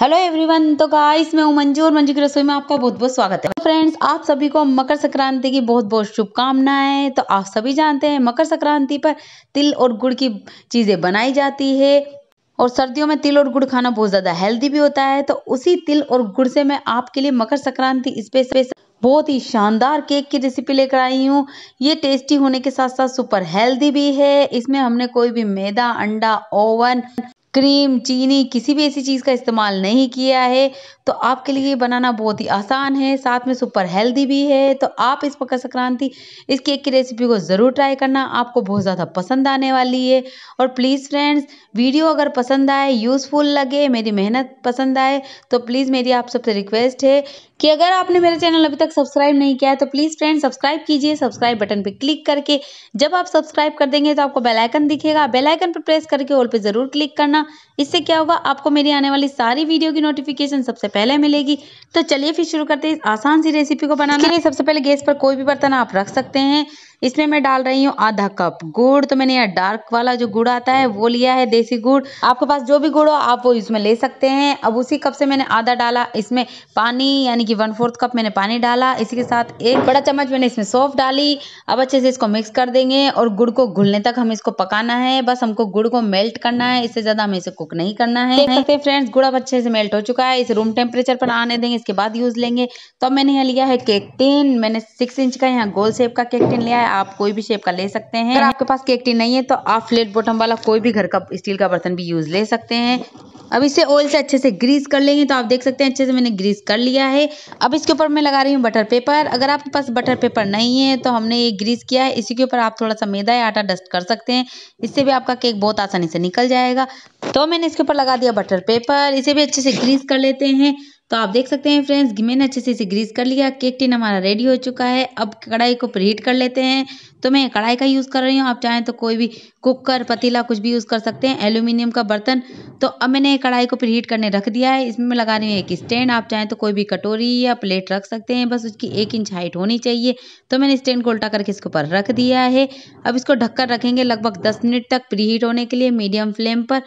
Hello everyone तो guys मैं मंजू और मंजू की रसोई में आपका बहुत बहुत स्वागत है फ्रेंड्स आप सभी को मकर संक्रांति की बहुत बहुत शुभकामनाएं तो आप सभी जानते हैं मकर संक्रांति पर तिल और गुड़ की चीज़ें बनाई जाती है और सर्दियों में तिल और गुड़ खाना बहुत ज़्यादा हेल्दी भी होता है तो उसी तिल और गुड़ से मैं आपके लिए मकर संक्रांति स्पेशल बहुत ही शानदार केक की रेसिपी लेकर आई हूँ ये टेस्टी होने के साथ साथ सुपर हेल्दी भी है इसमें हमने कोई भी मैदा अंडा ओवन क्रीम चीनी किसी भी ऐसी चीज़ का इस्तेमाल नहीं किया है तो आपके लिए बनाना बहुत ही आसान है साथ में सुपर हेल्दी भी है तो आप इस मकर संक्रांति इस केक की रेसिपी को ज़रूर ट्राई करना आपको बहुत ज़्यादा पसंद आने वाली है और प्लीज़ फ्रेंड्स वीडियो अगर पसंद आए यूज़फुल लगे मेरी मेहनत पसंद आए तो प्लीज़ मेरी आप सबसे रिक्वेस्ट है कि अगर आपने मेरा चैनल अभी तक सब्सक्राइब नहीं किया है तो प्लीज़ फ्रेंड सब्सक्राइब कीजिए सब्सक्राइब बटन पर क्लिक करके जब आप सब्सक्राइब कर देंगे तो आपको बेलाइकन दिखेगा बेलाइकन पर प्रेस करके ऑल पर ज़रूर क्लिक करना इससे क्या होगा आपको मेरी आने वाली सारी वीडियो की नोटिफिकेशन सबसे पहले मिलेगी तो चलिए फिर शुरू करते हैं इस आसान सी रेसिपी को बनाने के लिए सबसे पहले गैस पर कोई भी बर्तन आप रख सकते हैं इसमें मैं डाल रही हूँ आधा कप गुड़ तो मैंने यहाँ डार्क वाला जो गुड़ आता है वो लिया है देसी गुड़ आपके पास जो भी गुड़ हो आप वो इसमें ले सकते हैं अब उसी कप से मैंने आधा डाला इसमें पानी यानी कि वन फोर्थ कप मैंने पानी डाला इसी के साथ एक बड़ा चम्मच मैंने इसमें सौंफ डाली अब अच्छे से इसको मिक्स कर देंगे और गुड़ को घुलने तक हम इसको पकाना है बस हमको गुड़ को मेल्ट करना है इससे ज्यादा हमें इसे कुक नहीं करना है फ्रेंड्स गुड़ अब अच्छे से मेल्ट हो चुका है इसे रूम टेम्परेचर पर आने देंगे इसके बाद यूज लेंगे तो मैंने यहाँ लिया है केक टिन मैंने सिक्स इंच का यहाँ गोल शेप का केक टिन लिया है आप कोई भी शेप का ले सकते हैं अगर आपके पास केक टी नहीं है तो आप फ्लेट बॉटम वाला कोई भी घर का स्टील का बर्तन भी यूज ले सकते हैं अब इसे ऑयल से अच्छे से ग्रीस कर लेंगे तो आप देख सकते हैं अच्छे से मैंने ग्रीस कर लिया है अब इसके ऊपर मैं लगा रही हूँ बटर पेपर अगर आपके पास बटर पेपर नहीं है तो हमने ये ग्रीस किया है इसी के ऊपर आप थोड़ा सा मैदा या आटा डस्ट कर सकते हैं इससे भी आपका केक बहुत आसानी से निकल जाएगा तो मैंने इसके ऊपर लगा दिया बटर पेपर इसे भी अच्छे से ग्रीस कर लेते हैं तो आप देख सकते हैं फ्रेंड्स मैंने अच्छे से इसे ग्रीस कर लिया केक टिन हमारा रेडी हो चुका है अब कढ़ाई को प्रीहीट कर लेते हैं तो मैं कढ़ाई का यूज़ कर रही हूँ आप चाहें तो कोई भी कुकर पतीला कुछ भी यूज़ कर सकते हैं एल्यूमिनियम का बर्तन तो अब मैंने कढ़ाई को प्रीहीट करने रख दिया है इसमें मैं लगा रही हूँ एक स्टैंड आप चाहें तो कोई भी कटोरी या प्लेट रख सकते हैं बस उसकी एक इंच हाइट होनी चाहिए तो मैंने स्टैंड को उल्टा करके इसके ऊपर रख दिया है अब इसको ढककर रखेंगे लगभग दस मिनट तक प्रीहीट होने के लिए मीडियम फ्लेम पर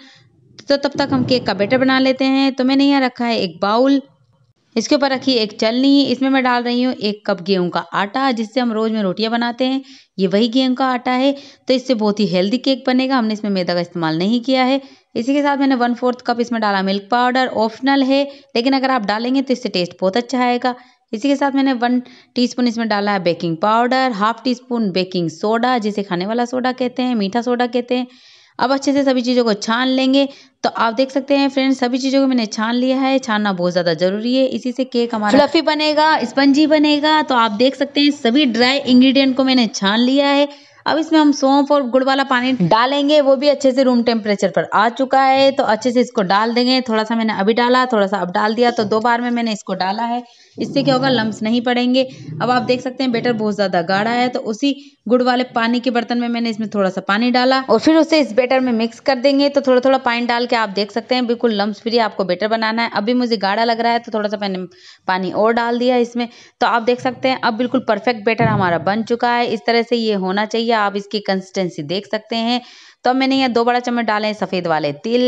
तो तब तक हम केक का बेटर बना लेते हैं तो मैंने यहाँ रखा है एक बाउल इसके ऊपर रखी एक चलनी इसमें मैं डाल रही हूँ एक कप गेहूं का आटा जिससे हम रोज़ में रोटियाँ बनाते हैं ये वही गेहूं का आटा है तो इससे बहुत ही हेल्दी केक बनेगा हमने इसमें मैदा का इस्तेमाल नहीं किया है इसी के साथ मैंने वन फोर्थ कप इसमें डाला मिल्क पाउडर ऑप्शनल है लेकिन अगर आप डालेंगे तो इससे टेस्ट बहुत अच्छा आएगा इसी के साथ मैंने वन टी इसमें डाला है baking powder half teaspoon baking soda जिसे खाने वाला सोडा कहते हैं मीठा सोडा कहते हैं अब अच्छे से सभी चीज़ों को छान लेंगे तो आप देख सकते हैं फ्रेंड्स सभी चीज़ों को मैंने छान लिया है छानना बहुत ज़्यादा ज़रूरी है इसी से केक हमारा फ्लफी बनेगा स्पंजी बनेगा तो आप देख सकते हैं सभी ड्राई इंग्रेडिएंट को मैंने छान लिया है अब इसमें हम सौंफ और गुड़ वाला पानी डालेंगे वो भी अच्छे से रूम टेम्परेचर पर आ चुका है तो अच्छे से इसको डाल देंगे थोड़ा सा मैंने अभी डाला थोड़ा सा अब डाल दिया तो दो बार में मैंने इसको डाला है इससे क्या होगा लम्ब नहीं पड़ेंगे अब आप देख सकते हैं बेटर बहुत ज़्यादा गाढ़ा है तो उसी गुड़ वाले पानी के बर्तन में मैंने इसमें थोड़ा सा पानी डाला और फिर उसे इस बेटर में मिक्स कर देंगे तो थोड़ा थोड़ा पानी डाल के आप देख सकते हैं बिल्कुल लम्ब फ्री आपको बेटर बनाना है अभी मुझे गाढ़ा लग रहा है तो थोड़ा सा मैंने पानी और डाल दिया इसमें तो आप देख सकते हैं अब बिल्कुल परफेक्ट बेटर हमारा बन चुका है इस तरह से ये होना चाहिए आप इसकी कंसिस्टेंसी देख सकते हैं तो मैंने यहाँ दो बड़ा चम्मच डाले हैं सफ़ेद वाले तिल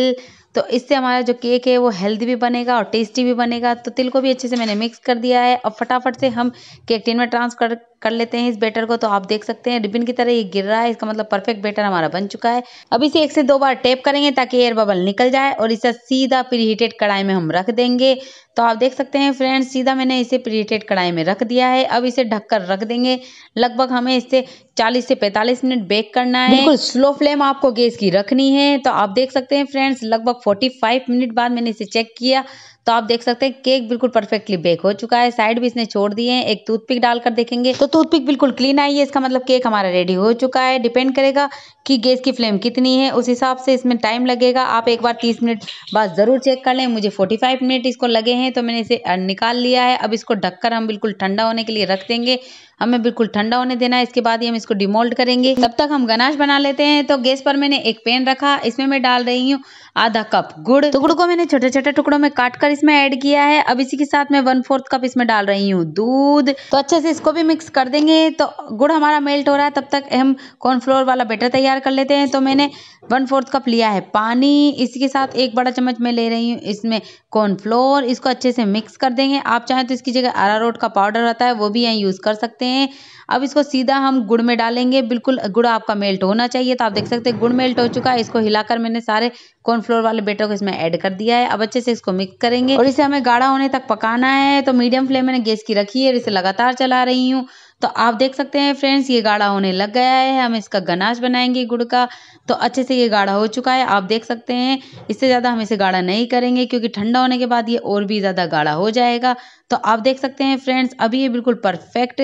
तो इससे हमारा जो केक है वो हेल्दी भी बनेगा और टेस्टी भी बनेगा तो तिल को भी अच्छे से मैंने मिक्स कर दिया है और फटाफट से हम केक टिन में ट्रांसफर कर लेते हैं इस बैटर को तो आप देख सकते हैं रिबिन की तरह ये गिर रहा है इसका मतलब परफेक्ट बैटर हमारा बन चुका है अब इसे एक से दो बार टेप करेंगे ताकि एयर बबल निकल जाए और इसे सीधा प्रीहीटेड कढ़ाई में हम रख देंगे तो आप देख सकते हैं फ्रेंड्स सीधा मैंने इसे प्रीहीटेड कढ़ाई में रख दिया है अब इसे ढककर रख देंगे लगभग हमें इसे 40 से 45 मिनट बेक करना है बिल्कुल स्लो फ्लेम आपको गैस की रखनी है तो आप देख सकते हैं फ्रेंड्स लगभग फोर्टी फाइव मिनट बाद मैंने इसे चेक किया तो आप देख सकते हैं केक बिल्कुल परफेक्टली बेक हो चुका है साइड भी इसने छोड़ दिए हैं एक टूथपिक डालकर देखेंगे तो टूथपिक बिल्कुल क्लीन आई है इसका मतलब केक हमारा रेडी हो चुका है डिपेंड करेगा कि गैस की फ्लेम कितनी है उस हिसाब से इसमें टाइम लगेगा आप एक बार तीस मिनट बाद ज़रूर चेक कर लें मुझे फोर्टी फाइव मिनट इसको लगे हैं तो मैंने इसे निकाल लिया है अब इसको ढककर हम बिल्कुल ठंडा होने के लिए रख देंगे हमें बिल्कुल ठंडा होने देना है इसके बाद ही हम इसको डिमोल्ड करेंगे तब तक हम गनाश बना लेते हैं तो गैस पर मैंने एक पेन रखा इसमें मैं डाल रही हूँ आधा कप गुड़ तो गुड़ को मैंने छोटे छोटे टुकड़ों में काट कर मसाला इसमें ऐड किया है अब इसी के साथ मैं वन फोर्थ कप इसमें डाल रही हूँ दूध तो अच्छे से इसको भी मिक्स कर देंगे तो गुड़ हमारा मेल्ट हो रहा है तब तक हम कॉर्नफ्लोर वाला बेटर तैयार कर लेते हैं तो मैंने वन फोर्थ कप लिया है पानी इसी के साथ एक बड़ा चम्मच मैं ले रही हूँ इसमें कॉर्नफ्लोर इसको अच्छे से मिक्स कर देंगे आप चाहें तो इसकी जगह अरारोट का पाउडर आता है वो भी यहाँ यूज़ कर सकते हैं अब इसको सीधा हम गुड़ में डालेंगे बिल्कुल गुड़ आपका मेल्ट होना चाहिए तो आप देख सकते हैं गुड़ मेल्ट हो चुका है इसको हिलाकर मैंने सारे कॉर्नफ्लोर वाले बेटर को इसमें ऐड कर दिया है अब अच्छे से इसको मिक्स करेंगे और इसे हमें गाढ़ा होने तक पकाना है तो मीडियम फ्लेम मैंने गैस की रखी है और इसे लगातार चला रही हूँ तो आप देख सकते हैं फ्रेंड्स ये गाढ़ा होने लग गया है हम इसका गनाश बनाएंगे गुड़ का तो अच्छे से ये गाढ़ा हो चुका है आप देख सकते हैं इससे ज़्यादा हम इसे गाढ़ा नहीं करेंगे क्योंकि ठंडा होने के बाद ये और भी ज़्यादा गाढ़ा हो जाएगा तो आप देख सकते हैं फ्रेंड्स अभी ये बिल्कुल परफेक्ट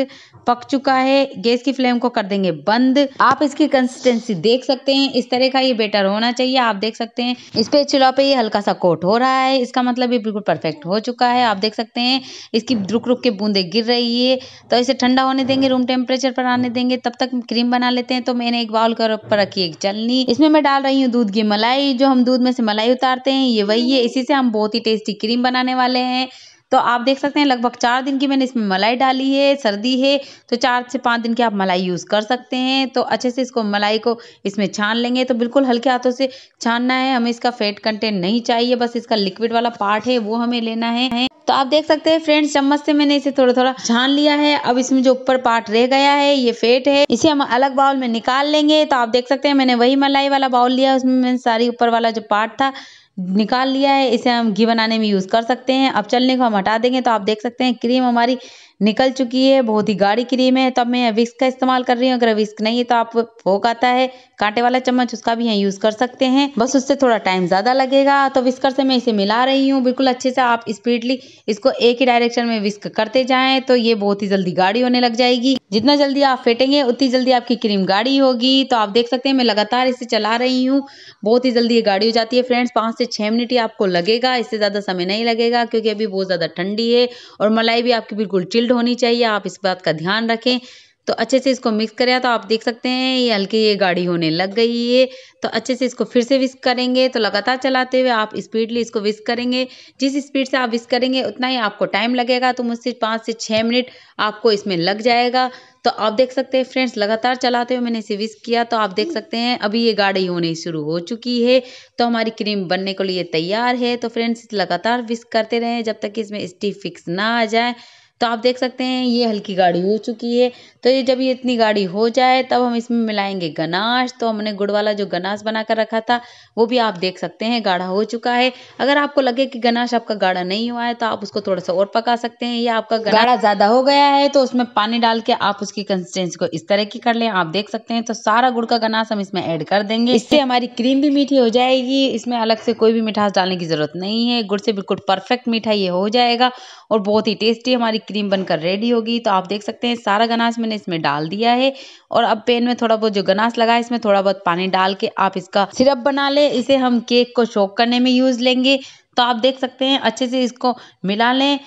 पक चुका है गैस की फ्लेम को कर देंगे बंद आप इसकी कंसिस्टेंसी देख सकते हैं इस तरह का ये बेटर होना चाहिए आप देख सकते हैं इस पे चुला पे ये हल्का सा कोट हो रहा है इसका मतलब ये बिल्कुल परफेक्ट हो चुका है आप देख सकते हैं इसकी रुक रुक के बूंदे गिर रही है तो इसे ठंडा होने देंगे रूम टेम्परेचर पर आने देंगे तब तक क्रीम बना लेते हैं तो मैंने एक बाउल कर ऊपर रखी एक चलनी इसमें मैं डाल रही हूँ दूध की मलाई जो हम दूध में से मलाई उतारते हैं ये वही है इसी से हम बहुत ही टेस्टी क्रीम बनाने वाले हैं तो आप देख सकते हैं लगभग चार दिन की मैंने इसमें मलाई डाली है सर्दी है तो चार से पाँच दिन की आप मलाई यूज़ कर सकते हैं तो अच्छे से इसको मलाई को इसमें छान लेंगे तो बिल्कुल हल्के हाथों से छानना है हमें इसका फैट कंटेंट नहीं चाहिए बस इसका लिक्विड वाला पार्ट है वो हमें लेना है तो आप देख सकते हैं फ्रेंड्स चम्मच से मैंने इसे थोड़ा थोड़ा छान लिया है अब इसमें जो ऊपर पार्ट रह गया है ये फेट है इसे हम अलग बाउल में निकाल लेंगे तो आप देख सकते हैं मैंने वही मलाई वाला बाउल लिया उसमें मैंने सारी ऊपर वाला जो पार्ट था निकाल लिया है इसे हम घी बनाने में यूज़ कर सकते हैं अब चलने को हम हटा देंगे तो आप देख सकते हैं क्रीम हमारी निकल चुकी है बहुत ही गाढ़ी क्रीम है तो अब मैं विस्क का इस्तेमाल कर रही हूँ अगर विस्क नहीं है तो आप फोक आता है कांटे वाला चम्मच उसका भी यहाँ यूज़ कर सकते हैं बस उससे थोड़ा टाइम ज़्यादा लगेगा तो विस्कर से मैं इसे मिला रही हूँ बिल्कुल अच्छे से आप स्पीडली इसको एक ही डायरेक्शन में विस्क करते जाए तो ये बहुत ही जल्दी गाढ़ी होने लग जाएगी जितना जल्दी आप फेटेंगे उतनी जल्दी आपकी क्रीम गाढ़ी होगी तो आप देख सकते हैं मैं लगातार इसे चला रही हूँ बहुत ही जल्दी ये गाढ़ी हो जाती है फ्रेंड्स पाँच से छह मिनट ही आपको लगेगा इससे ज़्यादा समय नहीं लगेगा क्योंकि अभी बहुत ज़्यादा ठंडी है और मलाई भी आपकी बिल्कुल चिल मेल्ट होनी चाहिए आप इस बात का ध्यान रखें तो अच्छे से इसको मिक्स करें तो आप देख सकते हैं ये हल्की ये गाढ़ी होने लग गई है तो अच्छे से इसको फिर से विस्क करेंगे तो लगातार चलाते हुए आप स्पीडली इसको विस्क करेंगे जिस स्पीड से आप विस्क करेंगे उतना ही आपको टाइम लगेगा तो मुझसे पाँच से छः मिनट आपको इसमें लग जाएगा तो आप देख सकते हैं फ्रेंड्स लगातार चलाते हुए मैंने इसे विस्क किया तो आप देख सकते हैं अभी ये गाढ़ी होनी शुरू हो चुकी है तो हमारी क्रीम बनने के लिए तैयार है तो फ्रेंड्स लगातार विस्क करते रहें जब तक कि इसमें स्टीफ फिक्स ना आ जाए तो आप देख सकते हैं ये हल्की गाड़ी हो चुकी है तो ये जब ये इतनी गाड़ी हो जाए तब हम इसमें मिलाएंगे गनाश तो हमने गुड़ वाला जो गनाश बना कर रखा था वो भी आप देख सकते हैं गाढ़ा हो चुका है अगर आपको लगे कि गनाश आपका गाढ़ा नहीं हुआ है तो आप उसको थोड़ा सा और पका सकते हैं ये आपका गाढ़ा ज़्यादा हो गया है तो उसमें पानी डाल के आप उसकी कंसिस्टेंसी को इस तरह की कर ले आप देख सकते हैं तो सारा गुड़ का गनाश हम इसमें ऐड कर देंगे इससे हमारी क्रीम भी मीठी हो जाएगी इसमें अलग से कोई भी मिठास डालने की ज़रूरत नहीं है गुड़ से बिल्कुल परफेक्ट मीठा ये हो जाएगा और बहुत ही टेस्टी हमारी क्रीम बनकर रेडी होगी तो आप देख सकते हैं सारा गनाश मैंने इसमें डाल दिया है और अब पेन में थोड़ा बहुत जो गनाश लगा है इसमें थोड़ा बहुत पानी डाल के आप इसका सिरप बना ले इसे हम केक को शोक करने में यूज लेंगे तो आप देख सकते हैं अच्छे से इसको मिला लें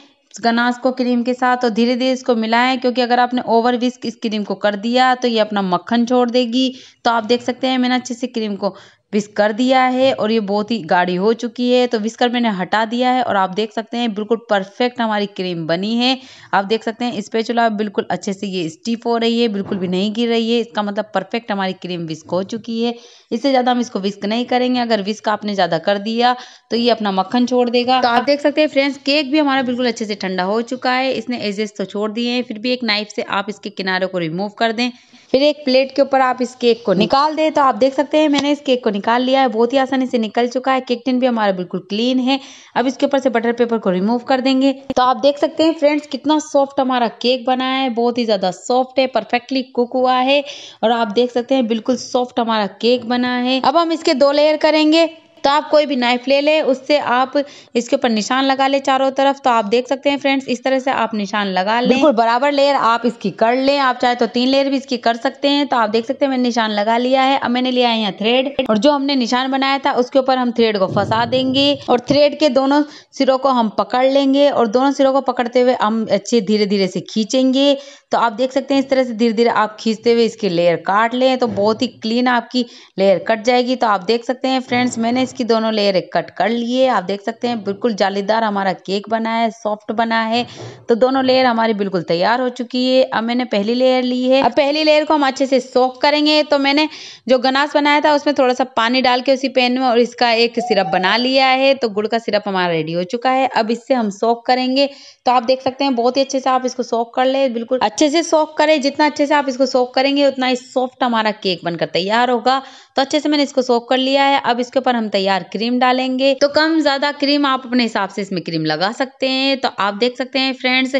गनाश को क्रीम के साथ और धीरे धीरे इसको मिलाएं क्योंकि अगर आपने ओवर विस्क इस क्रीम को कर दिया तो ये अपना मक्खन छोड़ देगी तो आप देख सकते हैं मैंने अच्छे से क्रीम को विश कर दिया है हम्म। और ये बहुत ही गाढ़ी हो चुकी है तो विस्कर मैंने हटा दिया है और आप देख सकते हैं बिल्कुल परफेक्ट हमारी क्रीम बनी है आप देख सकते हैं इसपे चला बिल्कुल अच्छे से ये स्टीफ हो रही है बिल्कुल भी नहीं गिर रही है इसका मतलब परफेक्ट हमारी क्रीम विस्क हो चुकी है इससे ज़्यादा हम इसको विस्क नहीं करेंगे अगर विस्क आपने ज़्यादा कर दिया तो ये अपना मक्खन छोड़ देगा तो आप देख सकते हैं फ्रेंड्स केक भी हमारा बिल्कुल अच्छे से ठंडा हो चुका है इसने एजेस तो छोड़ दिए हैं फिर भी एक नाइफ से आप इसके किनारे को रिमूव कर दें फिर एक प्लेट के ऊपर आप इस केक को निकाल दें तो आप देख सकते हैं मैंने इस केक को निकाल लिया है बहुत ही आसानी से निकल चुका है केक टिन भी हमारा बिल्कुल क्लीन है अब इसके ऊपर से बटर पेपर को रिमूव कर देंगे तो आप देख सकते हैं फ्रेंड्स कितना सॉफ्ट हमारा केक बना है बहुत ही ज़्यादा सॉफ्ट है परफेक्टली कुक हुआ है और आप देख सकते हैं बिल्कुल सॉफ्ट हमारा केक बना है अब हम इसके दो लेयर करेंगे तो आप कोई भी नाइफ ले लें उससे आप इसके ऊपर निशान लगा लें चारों तरफ तो आप देख सकते हैं फ्रेंड्स इस तरह से आप निशान लगा लें बिल्कुल बराबर लेयर आप इसकी कर लें आप चाहे तो तीन लेयर भी इसकी कर सकते हैं तो आप देख सकते हैं मैंने निशान लगा लिया है अब मैंने लिया है यहाँ थ्रेड और जो हमने निशान बनाया था उसके ऊपर हम थ्रेड को फंसा देंगे और थ्रेड के दोनों सिरों को हम पकड़ लेंगे और दोनों सिरों को पकड़ते हुए हम अच्छे धीरे धीरे से खींचेंगे तो आप देख सकते हैं इस तरह से धीरे धीरे आप खींचते हुए इसकी लेयर काट लें तो बहुत ही क्लीन आपकी लेयर कट जाएगी तो आप देख सकते हैं फ्रेंड्स मैंने इसकी दोनों लेयर कट कर लिए आप देख सकते हैं बिल्कुल जालीदार हमारा केक बना है सॉफ्ट बना है तो दोनों लेयर हमारी बिल्कुल तैयार हो चुकी है अब मैंने पहली लेयर ली है अब पहली लेयर को हम अच्छे से सोक करेंगे तो मैंने जो गनास बनाया था उसमें थोड़ा सा पानी डाल के उसी पैन में और इसका एक सिरप बना लिया है तो गुड़ का सिरप हमारा रेडी हो चुका है अब इससे हम सोक करेंगे तो आप देख सकते हैं बहुत ही अच्छे से आप इसको सोक कर ले बिल्कुल अच्छे से सोक करें जितना अच्छे से आप इसको सोक करेंगे उतना ही सॉफ्ट हमारा केक बनकर तैयार होगा तो अच्छे से मैंने इसको सोक कर लिया है अब इसके ऊपर हम तैयार क्रीम डालेंगे तो कम ज़्यादा क्रीम आप अपने हिसाब से इसमें क्रीम लगा सकते हैं तो आप देख सकते हैं फ्रेंड्स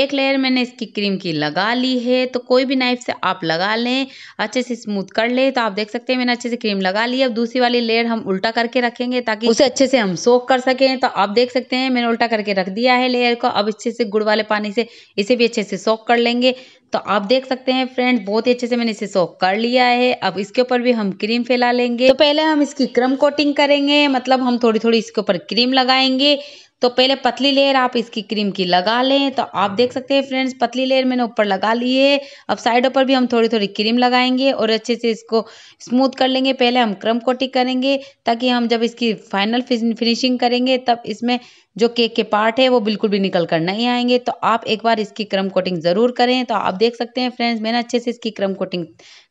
एक लेयर मैंने इसकी क्रीम की लगा ली है तो कोई भी नाइफ से आप लगा लें अच्छे से स्मूथ कर ले तो आप देख सकते हैं मैंने अच्छे से क्रीम लगा ली अब दूसरी वाली लेयर हम उल्टा करके रखेंगे ताकि उसे अच्छे से हम सोख कर सकें तो आप देख सकते हैं मैंने उल्टा करके रख दिया है लेयर को अब अच्छे से गुड़ वाले पानी से इसे भी अच्छे से सोख कर लेंगे तो आप देख सकते हैं फ्रेंड्स बहुत ही अच्छे से मैंने इसे सोक कर लिया है अब इसके ऊपर भी हम क्रीम फैला लेंगे तो पहले हम इसकी क्रम कोटिंग करेंगे मतलब हम थोड़ी थोड़ी इसके ऊपर क्रीम लगाएंगे तो पहले पतली लेयर आप इसकी क्रीम की लगा लें तो आप देख सकते हैं फ्रेंड्स पतली लेयर मैंने ऊपर लगा ली है अब साइडों पर भी हम थोड़ी थोड़ी क्रीम लगाएंगे और अच्छे से इसको स्मूथ कर लेंगे पहले हम क्रम कोटिंग करेंगे ताकि हम जब इसकी फाइनल फिनिशिंग करेंगे तब इसमें जो केक के पार्ट है वो बिल्कुल भी निकल कर नहीं आएंगे तो आप एक बार इसकी क्रम कोटिंग ज़रूर करें तो आप देख सकते हैं फ्रेंड्स मैंने अच्छे से इसकी क्रम कोटिंग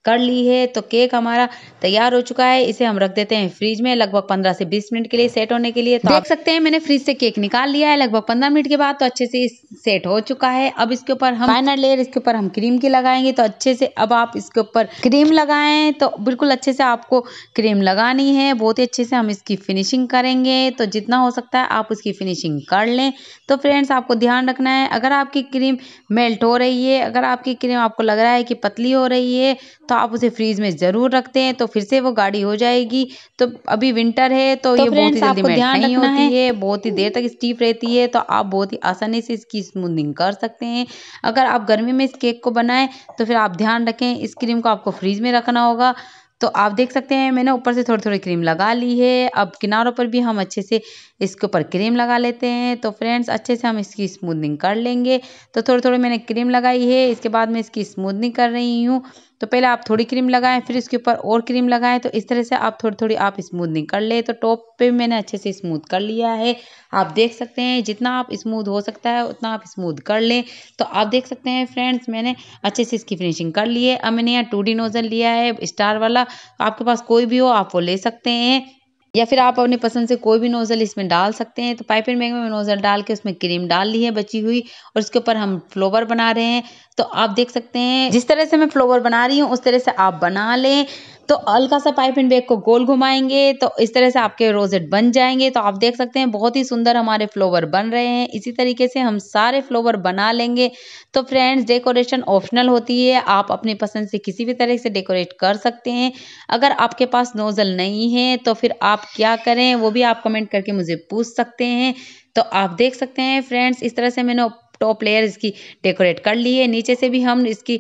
कर ली है तो केक हमारा तैयार हो चुका है इसे हम रख देते हैं फ्रीज में लगभग पंद्रह से बीस मिनट के लिए सेट होने के लिए तो देख सकते हैं मैंने फ्रीज से केक निकाल लिया है लगभग पंद्रह मिनट के बाद तो अच्छे से सेट हो चुका है अब इसके ऊपर हम फाइनल लेयर इसके ऊपर हम क्रीम की लगाएंगे तो अच्छे से अब आप इसके ऊपर क्रीम लगाएं तो बिल्कुल अच्छे से आपको क्रीम लगानी है बहुत ही अच्छे से हम इसकी फिनिशिंग करेंगे तो जितना हो सकता है आप उसकी फिनिश फिनिशिंग कर लें तो फ्रेंड्स आपको ध्यान रखना है अगर आपकी क्रीम मेल्ट हो रही है अगर आपकी क्रीम आपको लग रहा है कि पतली हो रही है तो आप उसे फ्रीज में ज़रूर रखते हैं तो फिर से वो गाढ़ी हो जाएगी तो अभी विंटर है तो, तो ये बहुत ही जल्दी मेल्ट नहीं होती है बहुत ही देर तक स्टीफ रहती है तो आप बहुत ही आसानी से इसकी स्मूदिंग कर सकते हैं अगर आप गर्मी में इस केक को बनाएं तो फिर आप ध्यान रखें इस क्रीम को आपको फ्रीज में रखना होगा तो आप देख सकते हैं मैंने ऊपर से थोड़ी थोड़ी क्रीम लगा ली है अब किनारों पर भी हम अच्छे से इसके ऊपर क्रीम लगा लेते हैं तो फ्रेंड्स अच्छे से हम इसकी स्मूदनिंग कर लेंगे तो थोड़ी थोड़ी मैंने क्रीम लगाई है इसके बाद मैं इसकी स्मूदनिंग कर रही हूँ तो पहले आप थोड़ी क्रीम लगाएं फिर इसके ऊपर और क्रीम लगाएं तो इस तरह से आप थोड़ी थोड़ी आप स्मूदनिंग कर ले तो टॉप पे मैंने अच्छे से स्मूथ कर लिया है आप देख सकते हैं जितना आप स्मूथ हो सकता है उतना आप स्मूथ कर लें तो आप देख सकते हैं फ्रेंड्स मैंने अच्छे से इसकी फिनिशिंग कर ली है अब मैंने यहाँ टू नोज़ल लिया है स्टार वाला आपके पास कोई भी हो आप वो ले सकते हैं या फिर आप अपने पसंद से कोई भी नोज़ल इसमें डाल सकते हैं तो पाइपिंग बैग में नोज़ल डाल के उसमें क्रीम डाल ली है बची हुई और उसके ऊपर हम फ्लोवर बना रहे हैं तो आप देख सकते हैं जिस तरह से मैं फ्लोवर बना रही हूँ उस तरह से आप बना लें तो हल्का सा पाइप एंड बैग को गोल घुमाएंगे तो इस तरह से आपके रोजेट बन जाएंगे तो आप देख सकते हैं बहुत ही सुंदर हमारे फ्लोवर बन रहे हैं इसी तरीके से हम सारे फ्लोवर बना लेंगे तो फ्रेंड्स डेकोरेशन ऑप्शनल होती है आप अपनी पसंद से किसी भी तरह से डेकोरेट कर सकते हैं अगर आपके पास नोज़ल नहीं है तो फिर आप क्या करें वो भी आप कमेंट करके मुझे पूछ सकते हैं तो आप देख सकते हैं फ्रेंड्स इस तरह से मैंने टॉप लेयर इसकी डेकोरेट कर ली है नीचे से भी हम इसकी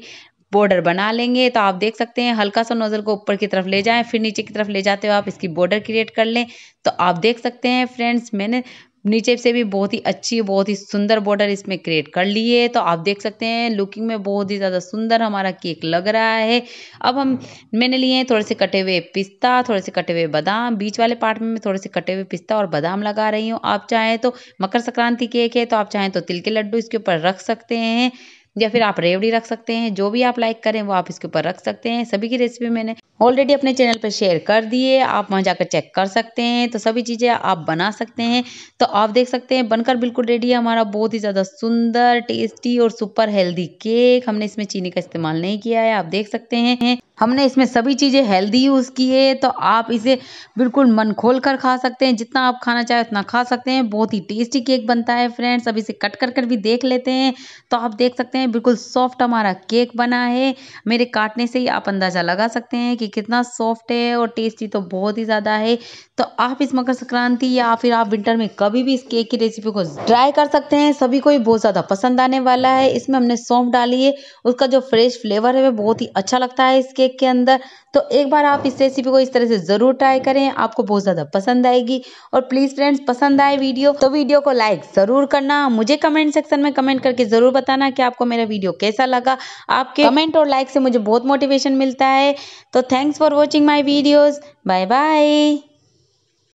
बॉर्डर बना लेंगे तो आप देख सकते हैं हल्का सा नोज़ल को ऊपर की तरफ ले जाएं फिर नीचे की तरफ ले जाते हुए आप इसकी बॉर्डर क्रिएट कर लें तो आप देख सकते हैं फ्रेंड्स मैंने नीचे से भी बहुत ही अच्छी बहुत ही सुंदर बॉर्डर इसमें क्रिएट कर ली है तो आप देख सकते हैं लुकिंग में बहुत ही ज़्यादा सुंदर हमारा केक लग रहा है अब हम मैंने लिए हैं थोड़े से कटे हुए पिस्ता थोड़े से कटे हुए बादाम बीच वाले पार्ट में मैं थोड़े से कटे हुए पिस्ता और बादाम लगा रही हूँ आप चाहें तो मकर संक्रांति केक है तो आप चाहें तो तिल के लड्डू इसके ऊपर रख सकते हैं या फिर आप रेवड़ी रख सकते हैं जो भी आप लाइक करें वो आप इसके ऊपर रख सकते हैं सभी की रेसिपी मैंने ऑलरेडी अपने चैनल पर शेयर कर दिए आप वहाँ जाकर चेक कर सकते हैं तो सभी चीज़ें आप बना सकते हैं तो आप देख सकते हैं बनकर बिल्कुल रेडी है हमारा बहुत ही ज़्यादा सुंदर टेस्टी और सुपर हेल्दी केक हमने इसमें चीनी का इस्तेमाल नहीं किया है आप देख सकते हैं हमने इसमें सभी चीज़ें हेल्दी यूज़ की है तो आप इसे बिल्कुल मन खोल कर खा सकते हैं जितना आप खाना चाहें उतना खा सकते हैं बहुत ही टेस्टी केक बनता है फ्रेंड्स अब इसे कट कर कर भी देख लेते हैं तो आप देख सकते हैं हैं बिल्कुल सॉफ्ट हमारा केक बना है मेरे काटने से ही आप अंदाज़ा लगा सकते हैं कि कितना सॉफ्ट है और टेस्टी तो बहुत ही ज़्यादा है तो आप इस मकर संक्रांति या फिर आप विंटर में कभी भी इस केक की रेसिपी को ट्राई कर सकते हैं सभी को ही बहुत ज़्यादा पसंद आने वाला है इसमें हमने सौंफ डाली है उसका जो फ्रेश फ्लेवर है वह बहुत ही अच्छा लगता है इस केक के अंदर तो एक बार आप इस रेसिपी को इस तरह से ज़रूर ट्राई करें आपको बहुत ज़्यादा पसंद आएगी और प्लीज़ फ्रेंड्स पसंद आए वीडियो तो वीडियो को लाइक ज़रूर करना मुझे कमेंट सेक्शन में कमेंट करके ज़रूर बताना कि आपको मेरा वीडियो कैसा लगा आपके कमेंट और लाइक से मुझे बहुत मोटिवेशन मिलता है तो thanks for watching my videos bye bye